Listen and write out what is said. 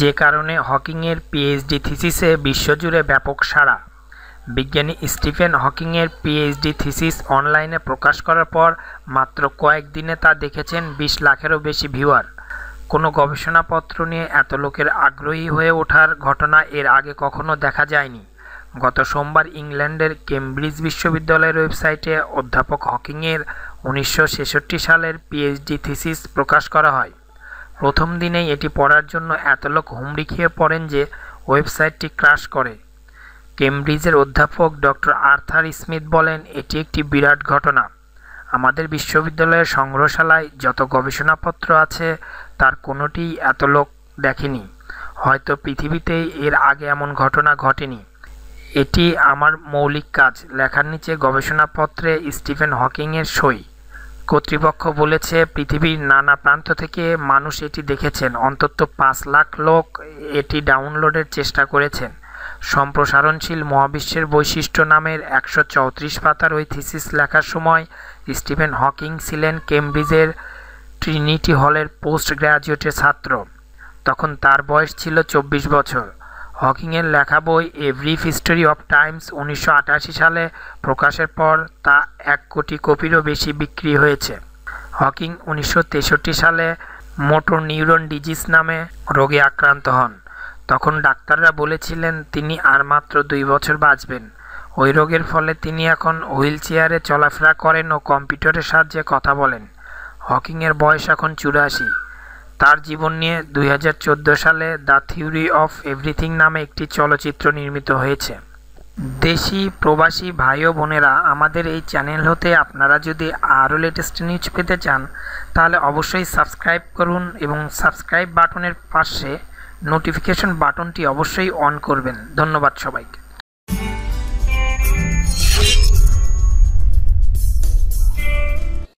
যে কারণে হকিংয়ের পিএইচডি থিসিসে বিশ্বজুড়ে ব্যাপক সাড়া বিজ্ঞানী স্টিফেন হকিংয়ের পিএইচডি থিসিস অনলাইনে প্রকাশ করার পর মাত্র কয়েকদিনে তা দেখেছেন বিশ লাখেরও বেশি ভিউয়ার কোনো গবেষণাপত্র নিয়ে এত লোকের আগ্রহী হয়ে ওঠার ঘটনা এর আগে কখনো দেখা যায়নি গত সোমবার ইংল্যান্ডের কেমব্রিজ বিশ্ববিদ্যালয়ের ওয়েবসাইটে অধ্যাপক হকিংয়ের উনিশশো সালের পিএইচডি থিসিস প্রকাশ করা হয় প্রথম দিনেই এটি পড়ার জন্য এত লোক হুমড়ি খেয়ে পড়েন যে ওয়েবসাইটটি ক্রাশ করে কেমব্রিজের অধ্যাপক ডক্টর আর্থার স্মিথ বলেন এটি একটি বিরাট ঘটনা আমাদের বিশ্ববিদ্যালয়ের সংগ্রহশালায় যত গবেষণাপত্র আছে তার কোনোটি এত লোক দেখেনি হয়তো পৃথিবীতেই এর আগে এমন ঘটনা ঘটেনি এটি আমার মৌলিক কাজ লেখার নিচে গবেষণাপত্রে স্টিফেন হকিংয়ের সই কর্তৃপক্ষ বলেছে পৃথিবীর নানা প্রান্ত থেকে মানুষ এটি দেখেছেন অন্তত পাঁচ লাখ লোক এটি ডাউনলোডের চেষ্টা করেছেন সম্প্রসারণশীল মহাবিশ্বের বৈশিষ্ট্য নামের একশো চৌত্রিশ পাতার ওই থিসিস লেখার সময় স্টিভেন হকিং ছিলেন কেমব্রিজের ট্রিনিটি হলের পোস্ট গ্র্যাজুয়েটের ছাত্র তখন তার বয়স ছিল চব্বিশ বছর হকিংয়ের লেখা বই a brief history of times উনিশশো সালে প্রকাশের পর তা এক কোটি কপিরও বেশি বিক্রি হয়েছে হকিং উনিশশো সালে মোটর নিউরন ডিজিজ নামে রোগে আক্রান্ত হন তখন ডাক্তাররা বলেছিলেন তিনি আর মাত্র দুই বছর বাঁচবেন ওই রোগের ফলে তিনি এখন হুইল চেয়ারে চলাফেরা করেন ও কম্পিউটারের সাহায্যে কথা বলেন হকিংয়ের বয়স এখন চুরাশি তার জীবন নিয়ে দুই সালে দ্য থিওরি অফ এভরিথিং নামে একটি চলচ্চিত্র নির্মিত হয়েছে দেশি প্রবাসী ভাই ও বোনেরা আমাদের এই চ্যানেল হতে আপনারা যদি আরও লেটেস্ট নিউজ পেতে চান তাহলে অবশ্যই সাবস্ক্রাইব করুন এবং সাবস্ক্রাইব বাটনের পাশে নোটিফিকেশন বাটনটি অবশ্যই অন করবেন ধন্যবাদ সবাইকে